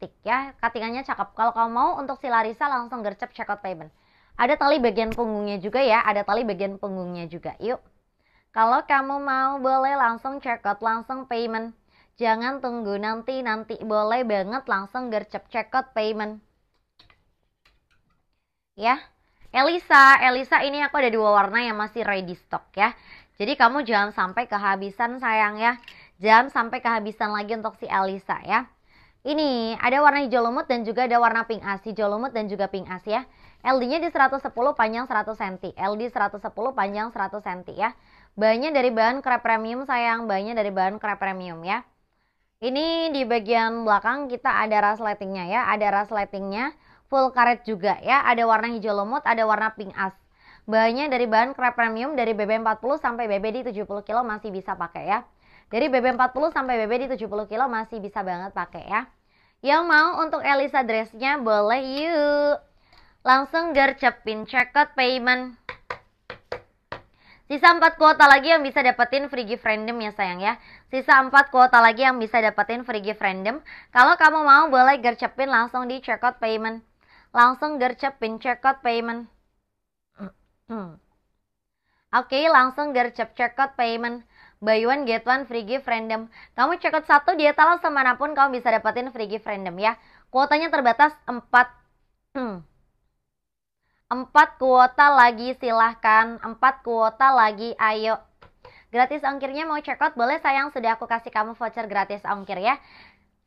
cantik ya. Katingannya cakep. Kalau kamu mau untuk si Larissa langsung gercep check out payment. Ada tali bagian punggungnya juga ya, ada tali bagian punggungnya juga. Yuk. Kalau kamu mau boleh langsung check out, langsung payment. Jangan tunggu nanti, nanti boleh banget langsung gercep check out payment. Ya. Elisa, Elisa ini aku ada dua warna yang masih ready stock ya. Jadi kamu jangan sampai kehabisan sayang ya. Jangan sampai kehabisan lagi untuk si Elisa ya. Ini ada warna hijau lumut dan juga ada warna pink as, hijau lumut dan juga pink as ya. LD-nya di 110 panjang 100 cm, LD 110 panjang 100 cm ya. Bahannya dari bahan krep premium sayang, bahannya dari bahan krep premium ya. Ini di bagian belakang kita ada rasletingnya ya, ada rasletingnya full karet juga ya. Ada warna hijau lumut, ada warna pink as. Bahannya dari bahan krep premium dari BB40 sampai BB di 70 kilo masih bisa pakai ya. Dari BB40 sampai BB di 70 kilo masih bisa banget pakai ya. Yang mau untuk Elisa dressnya boleh yuk. Langsung gercepin checkout payment. Sisa 4 kuota lagi yang bisa dapetin free gift random ya sayang ya. Sisa 4 kuota lagi yang bisa dapetin free gift random. Kalau kamu mau boleh gercepin langsung di checkout payment. Langsung gercepin checkout payment. Hmm. Oke, okay, langsung gercep checkout payment. Buy one get one free gift random. Kamu check satu di etalase manapun kamu bisa dapetin free gift random ya. Kuotanya terbatas 4 4 hmm. kuota lagi silahkan 4 kuota lagi ayo Gratis ongkirnya mau check out boleh sayang sudah aku kasih kamu voucher gratis ongkir ya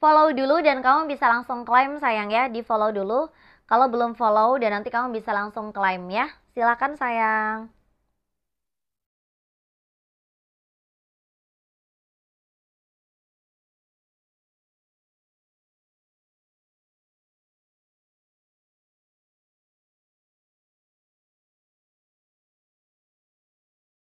Follow dulu dan kamu bisa langsung klaim sayang ya di follow dulu Kalau belum follow dan nanti kamu bisa langsung klaim ya silahkan sayang